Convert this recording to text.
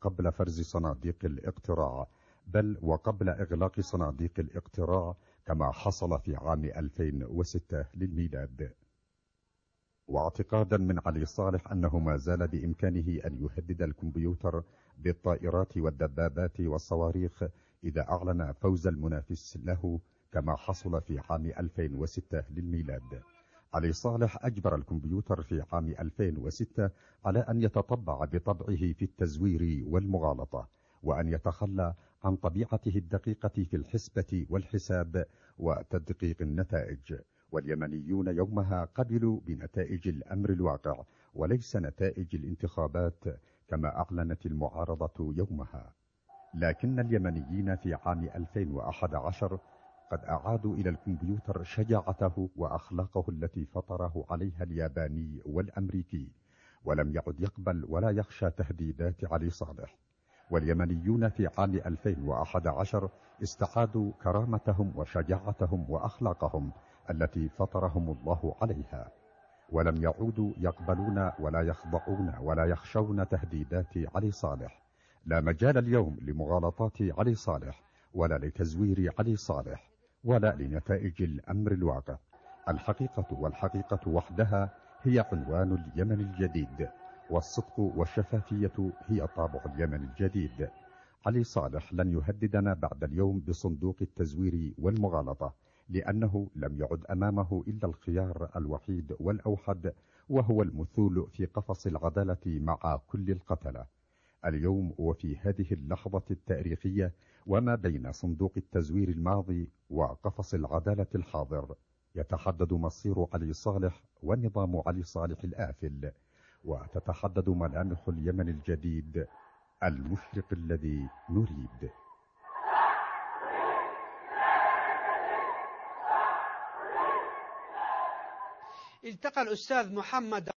قبل فرز صناديق الاقتراع بل وقبل إغلاق صناديق الاقتراع كما حصل في عام 2006 للميلاد واعتقادا من علي صالح أنه ما زال بإمكانه أن يهدد الكمبيوتر بالطائرات والدبابات والصواريخ إذا أعلن فوز المنافس له كما حصل في عام 2006 للميلاد علي صالح أجبر الكمبيوتر في عام 2006 على أن يتطبع بطبعه في التزوير والمغالطة وأن يتخلى عن طبيعته الدقيقة في الحسبة والحساب وتدقيق النتائج واليمنيون يومها قبلوا بنتائج الأمر الواقع وليس نتائج الانتخابات كما أعلنت المعارضة يومها لكن اليمنيين في عام 2011 قد أعادوا إلى الكمبيوتر شجاعته وأخلاقه التي فطره عليها الياباني والأمريكي ولم يعد يقبل ولا يخشى تهديدات علي صالح واليمنيون في عام 2011 استعادوا كرامتهم وشجاعتهم وأخلاقهم التي فطرهم الله عليها ولم يعودوا يقبلون ولا يخضعون ولا يخشون تهديدات علي صالح لا مجال اليوم لمغالطات علي صالح ولا لتزوير علي صالح ولا لنتائج الأمر الواقع الحقيقة والحقيقة وحدها هي عنوان اليمن الجديد والصدق والشفافية هي طابع اليمن الجديد علي صالح لن يهددنا بعد اليوم بصندوق التزوير والمغالطة لأنه لم يعد أمامه إلا الخيار الوحيد والأوحد وهو المثول في قفص العدالة مع كل القتلة اليوم وفي هذه اللحظة التاريخية وما بين صندوق التزوير الماضي وقفص العدالة الحاضر يتحدد مصير علي صالح ونظام علي صالح الآفل وتتحدد ملامح اليمن الجديد المشرق الذي نريد التقى الأستاذ محمد